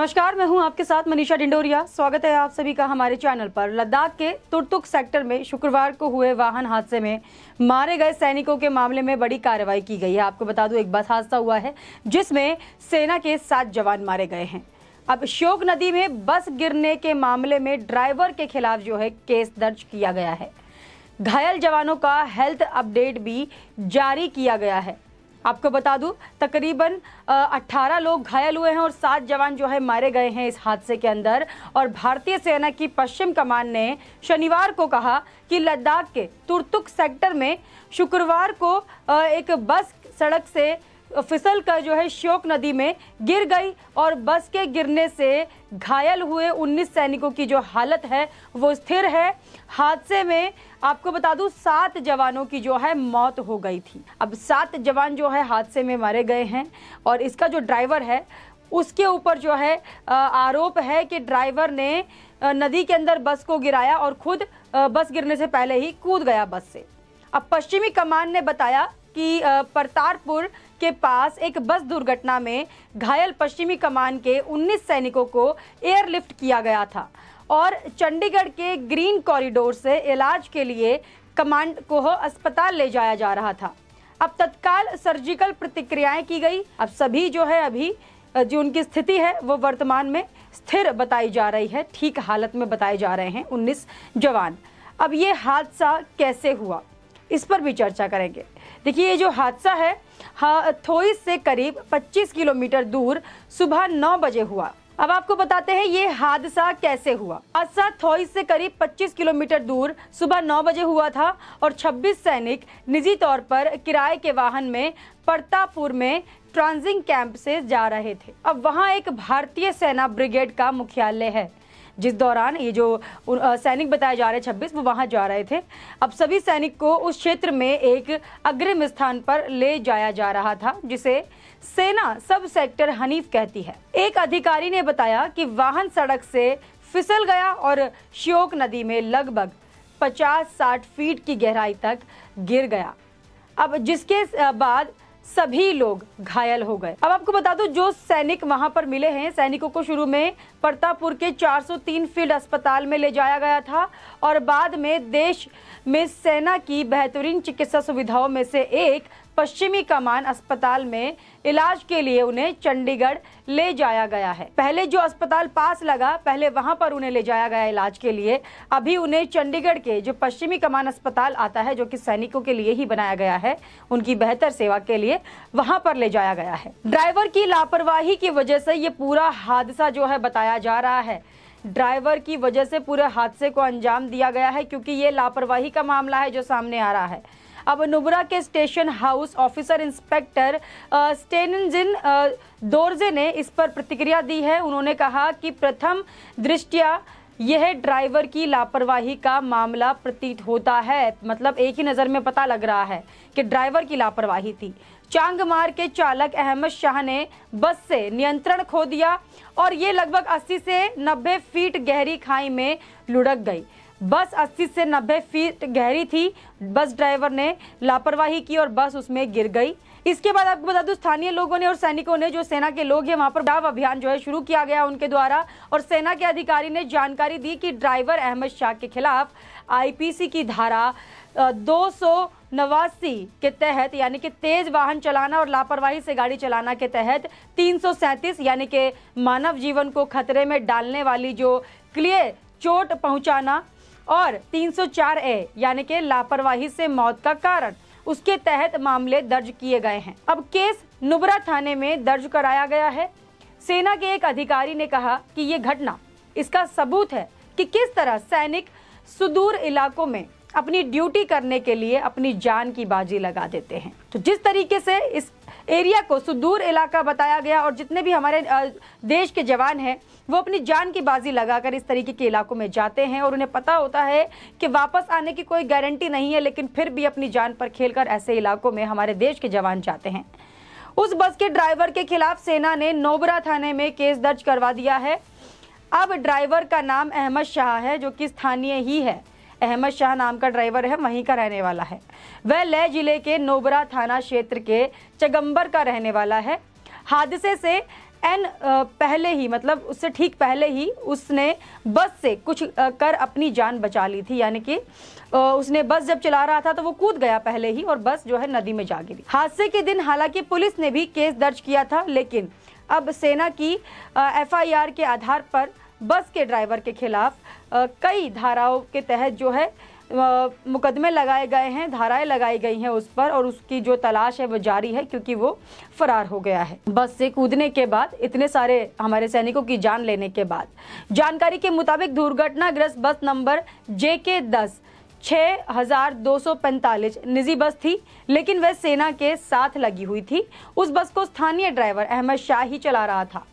नमस्कार मैं हूं आपके साथ मनीषा डिंडोरिया स्वागत है आप सभी का हमारे चैनल पर लद्दाख के तुर्तुक सेक्टर में शुक्रवार को हुए वाहन हादसे में मारे गए सैनिकों के मामले में बड़ी कार्रवाई की गई है आपको बता दूं एक बस हादसा हुआ है जिसमें सेना के सात जवान मारे गए हैं अब श्योक नदी में बस गिरने के मामले में ड्राइवर के खिलाफ जो है केस दर्ज किया गया है घायल जवानों का हेल्थ अपडेट भी जारी किया गया है आपको बता दूं तकरीबन 18 लोग घायल हुए हैं और सात जवान जो है मारे गए हैं इस हादसे के अंदर और भारतीय सेना की पश्चिम कमान ने शनिवार को कहा कि लद्दाख के तुर्तुक सेक्टर में शुक्रवार को एक बस सड़क से फिसल कर जो है श्योक नदी में गिर गई और बस के गिरने से घायल हुए 19 सैनिकों की जो हालत है वो स्थिर है हादसे में आपको बता दूं सात जवानों की जो है मौत हो गई थी अब सात जवान जो है हादसे में मारे गए हैं और इसका जो ड्राइवर है उसके ऊपर जो है आरोप है कि ड्राइवर ने नदी के अंदर बस को गिराया और खुद बस गिरने से पहले ही कूद गया बस से अब पश्चिमी कमान ने बताया कि परतारपुर के पास एक बस दुर्घटना में घायल पश्चिमी कमान के 19 सैनिकों को एयरलिफ्ट किया गया था और चंडीगढ़ के ग्रीन कॉरिडोर से इलाज के लिए कमांड को अस्पताल ले जाया जा रहा था अब तत्काल सर्जिकल प्रतिक्रियाएं की गई अब सभी जो है अभी जो उनकी स्थिति है वो वर्तमान में स्थिर बताई जा रही है ठीक हालत में बताए जा रहे हैं 19 जवान अब ये हादसा कैसे हुआ इस पर भी चर्चा करेंगे देखिए ये जो हादसा है थोईस से करीब 25 किलोमीटर दूर सुबह 9 बजे हुआ अब आपको बताते हैं ये हादसा कैसे हुआ हादसा थोई से करीब 25 किलोमीटर दूर सुबह 9 बजे हुआ था और 26 सैनिक निजी तौर पर किराए के वाहन में परतापुर में ट्रांजिंग कैंप से जा रहे थे अब वहाँ एक भारतीय सेना ब्रिगेड का मुख्यालय है जिस दौरान ये जो सैनिक बताए जा रहे छब्बीस वो वहाँ जा रहे थे अब सभी सैनिक को उस क्षेत्र में एक अग्रिम स्थान पर ले जाया जा रहा था जिसे सेना सब सेक्टर हनीफ कहती है एक अधिकारी ने बताया कि वाहन सड़क से फिसल गया और श्योक नदी में लगभग 50-60 फीट की गहराई तक गिर गया अब जिसके बाद सभी लोग घायल हो गए अब आपको बता दूं जो सैनिक वहां पर मिले हैं सैनिकों को शुरू में परतापुर के 403 फील्ड अस्पताल में ले जाया गया था और बाद में देश में सेना की बेहतरीन चिकित्सा सुविधाओं में से एक पश्चिमी कमान अस्पताल में इलाज के लिए उन्हें चंडीगढ़ ले जाया गया है पहले जो अस्पताल पास लगा पहले वहां पर उन्हें ले जाया गया इलाज के लिए अभी उन्हें चंडीगढ़ के जो पश्चिमी कमान अस्पताल आता है जो कि सैनिकों के लिए ही बनाया गया है उनकी बेहतर सेवा के लिए वहां पर ले जाया गया है ड्राइवर की लापरवाही की वजह से ये पूरा हादसा जो है बताया जा रहा है ड्राइवर की वजह से पूरे हादसे को अंजाम दिया गया है क्योंकि ये लापरवाही का मामला है जो सामने आ रहा है अब नुबरा के station house officer inspector Stanzin Dorje ने इस पर प्रतिक्रिया दी है उन्होंने कहा कि प्रथम दृष्टिया यह ड्राइवर की लापरवाही का मामला प्रतीत होता है मतलब एक ही नज़र में पता लग रहा है कि ड्राइवर की लापरवाही थी चांगमार के चालक अहमद शाह ने बस से नियंत्रण खो दिया और ये लगभग 80 से 90 फीट गहरी खाई में लुढ़क गई बस 80 से 90 फीट गहरी थी बस ड्राइवर ने लापरवाही की और बस उसमें गिर गई इसके बाद आपको बता दूं स्थानीय लोगों ने और सैनिकों ने जो सेना के लोग हैं वहां पर बचाव अभियान जो है शुरू किया गया उनके द्वारा और सेना के अधिकारी ने जानकारी दी कि ड्राइवर अहमद शाह के खिलाफ आईपीसी की धारा दो नवासी के तहत यानी कि तेज वाहन चलाना और लापरवाही से गाड़ी चलाना के तहत तीन यानी कि मानव जीवन को खतरे में डालने वाली जो क्लियर चोट पहुंचाना और 304 ए यानी के लापरवाही से मौत का कारण उसके तहत मामले दर्ज किए गए हैं अब केस नुबरा थाने में दर्ज कराया गया है सेना के एक अधिकारी ने कहा कि ये घटना इसका सबूत है कि किस तरह सैनिक सुदूर इलाकों में अपनी ड्यूटी करने के लिए अपनी जान की बाजी लगा देते हैं तो जिस तरीके से इस एरिया को सुदूर इलाका बताया गया और जितने भी हमारे देश के जवान हैं वो अपनी जान की बाजी लगाकर इस तरीके के इलाकों में जाते हैं और उन्हें पता होता है कि वापस आने की कोई गारंटी नहीं है लेकिन फिर भी अपनी जान पर खेलकर ऐसे इलाकों में हमारे देश के जवान जाते हैं उस बस के ड्राइवर के खिलाफ सेना ने नोबरा थाने में केस दर्ज करवा दिया है अब ड्राइवर का नाम अहमद शाह है जो कि स्थानीय ही है अहमद शाह नाम का ड्राइवर है वहीं का रहने वाला है वह लह जिले के नोबरा थाना क्षेत्र के चगम्बर का रहने वाला है हादसे से एन पहले ही मतलब उससे ठीक पहले ही उसने बस से कुछ कर अपनी जान बचा ली थी यानी कि उसने बस जब चला रहा था तो वो कूद गया पहले ही और बस जो है नदी में जा गिरी हादसे के दिन हालांकि पुलिस ने भी केस दर्ज किया था लेकिन अब सेना की एफआईआर के आधार पर बस के ड्राइवर के खिलाफ कई धाराओं के तहत जो है मुकदमे लगाए गए हैं धाराएं लगाई गई हैं उस पर और उसकी जो तलाश है वो जारी है क्योंकि वो फरार हो गया है बस से कूदने के बाद इतने सारे हमारे सैनिकों की जान लेने के बाद जानकारी के मुताबिक दुर्घटनाग्रस्त बस नंबर जे के दस छः हजार दो सौ पैंतालीस निजी बस थी लेकिन वह सेना के साथ लगी हुई थी उस बस को स्थानीय ड्राइवर अहमद शाह ही चला रहा था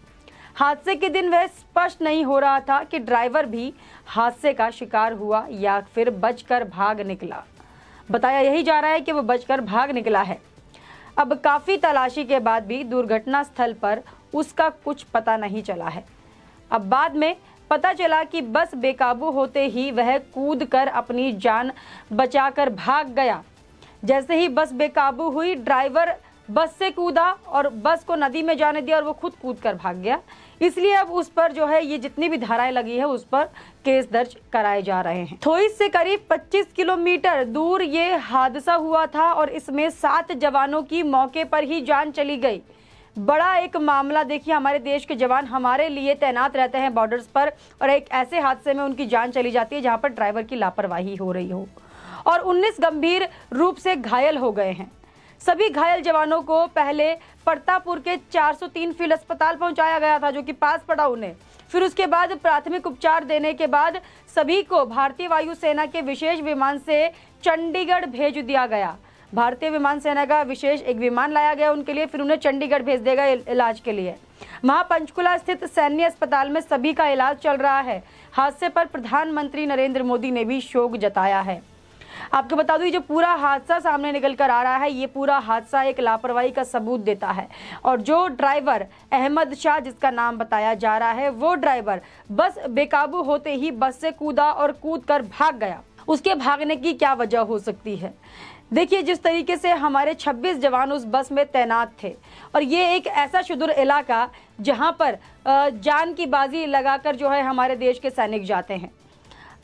हादसे के दिन वह स्पष्ट नहीं हो रहा था कि ड्राइवर भी हादसे का शिकार हुआ या फिर बचकर भाग निकला बताया यही जा रहा है कि वह बचकर भाग निकला है अब काफ़ी तलाशी के बाद भी दुर्घटना स्थल पर उसका कुछ पता नहीं चला है अब बाद में पता चला कि बस बेकाबू होते ही वह कूद कर अपनी जान बचाकर भाग गया जैसे ही बस बेकाबू हुई ड्राइवर बस से कूदा और बस को नदी में जाने दिया और वो खुद कूद कर भाग गया इसलिए अब उस पर जो है ये जितनी भी धाराएं लगी है उस पर केस दर्ज कराए जा रहे हैं थोई से करीब 25 किलोमीटर दूर ये हादसा हुआ था और इसमें सात जवानों की मौके पर ही जान चली गई बड़ा एक मामला देखिए हमारे देश के जवान हमारे लिए तैनात रहते हैं बॉर्डर्स पर और एक ऐसे हादसे में उनकी जान चली जाती है जहां पर ड्राइवर की लापरवाही हो रही हो और 19 गंभीर रूप से घायल हो गए हैं सभी घायल जवानों को पहले प्रतापुर के 403 फील्ड अस्पताल पहुंचाया गया था जो कि पास पड़ा उन्हें फिर उसके बाद प्राथमिक उपचार देने के बाद सभी को भारतीय वायुसेना के विशेष विमान से चंडीगढ़ भेज दिया गया भारतीय विमान सेना का विशेष एक विमान लाया गया उनके लिए फिर उन्हें चंडीगढ़ भेज देगा इलाज के लिए महापंचकुला स्थित सैन्य अस्पताल में सभी का इलाज चल रहा है हादसे पर प्रधानमंत्री नरेंद्र मोदी ने भी शोक जताया है आपको बता दूँ जो पूरा हादसा सामने निकल कर आ रहा है ये पूरा हादसा एक लापरवाही का सबूत देता है और जो ड्राइवर अहमद शाह जिसका नाम बताया जा रहा है वो ड्राइवर बस बेकाबू होते ही बस से कूदा और कूद कर भाग गया उसके भागने की क्या वजह हो सकती है देखिए जिस तरीके से हमारे 26 जवान उस बस में तैनात थे और ये एक ऐसा शुदुर इलाका जहाँ पर जान की बाजी लगाकर जो है हमारे देश के सैनिक जाते हैं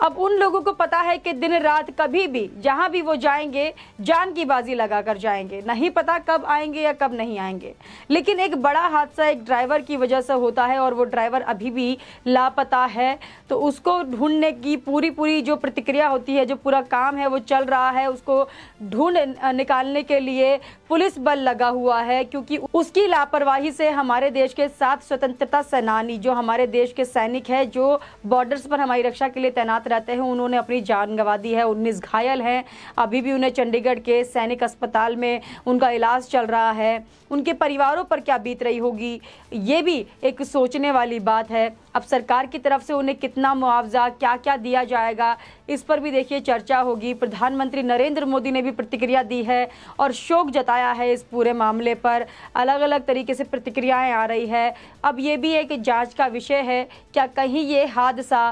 अब उन लोगों को पता है कि दिन रात कभी भी जहाँ भी वो जाएंगे जान की बाजी लगा कर जाएंगे नहीं पता कब आएंगे या कब नहीं आएंगे लेकिन एक बड़ा हादसा एक ड्राइवर की वजह से होता है और वो ड्राइवर अभी भी लापता है तो उसको ढूंढने की पूरी पूरी जो प्रतिक्रिया होती है जो पूरा काम है वो चल रहा है उसको ढूंढ निकालने के लिए पुलिस बल लगा हुआ है क्योंकि उसकी लापरवाही से हमारे देश के सात स्वतंत्रता सेनानी जो हमारे देश के सैनिक है जो बॉर्डर्स पर हमारी रक्षा के लिए तैनात साथ रहते हैं उन्होंने अपनी जान गंवा दी है उन्नीस घायल हैं अभी भी उन्हें चंडीगढ़ के सैनिक अस्पताल में उनका इलाज चल रहा है उनके परिवारों पर क्या बीत रही होगी ये भी एक सोचने वाली बात है अब सरकार की तरफ से उन्हें कितना मुआवजा क्या क्या दिया जाएगा इस पर भी देखिए चर्चा होगी प्रधानमंत्री नरेंद्र मोदी ने भी प्रतिक्रिया दी है और शोक जताया है इस पूरे मामले पर अलग अलग तरीके से प्रतिक्रियाएं आ रही है अब ये भी एक जांच का विषय है क्या कहीं ये हादसा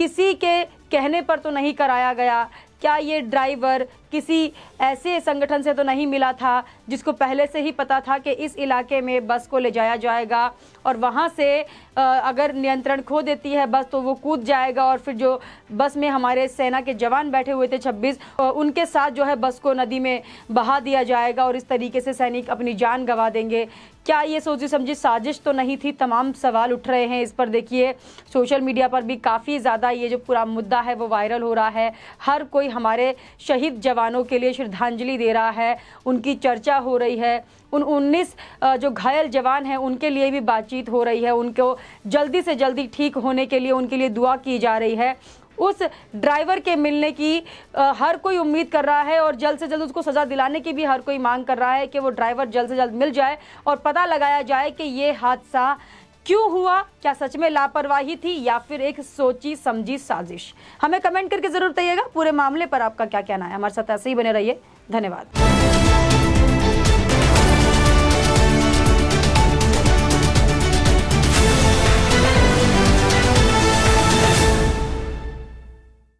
किसी के कहने पर तो नहीं कराया गया क्या ये ड्राइवर किसी ऐसे संगठन से तो नहीं मिला था जिसको पहले से ही पता था कि इस इलाके में बस को ले जाया जाएगा और वहाँ से अगर नियंत्रण खो देती है बस तो वो कूद जाएगा और फिर जो बस में हमारे सेना के जवान बैठे हुए थे 26 उनके साथ जो है बस को नदी में बहा दिया जाएगा और इस तरीके से सैनिक अपनी जान गंवा देंगे क्या ये सोची समझी साजिश तो नहीं थी तमाम सवाल उठ रहे हैं इस पर देखिए सोशल मीडिया पर भी काफ़ी ज़्यादा ये जो पूरा मुद्दा है वो वायरल हो रहा है हर कोई हमारे शहीद जवान जवानों के लिए श्रद्धांजलि दे रहा है उनकी चर्चा हो रही है उन 19 जो घायल जवान हैं उनके लिए भी बातचीत हो रही है उनको जल्दी से जल्दी ठीक होने के लिए उनके लिए दुआ की जा रही है उस ड्राइवर के मिलने की आ, हर कोई उम्मीद कर रहा है और जल्द से जल्द उसको सज़ा दिलाने की भी हर कोई मांग कर रहा है कि वो ड्राइवर जल्द से जल्द मिल जाए और पता लगाया जाए कि ये हादसा क्यों हुआ क्या सच में लापरवाही थी या फिर एक सोची समझी साजिश हमें कमेंट करके जरूर बताइएगा पूरे मामले पर आपका क्या कहना है हमारे साथ ऐसे ही बने रहिए धन्यवाद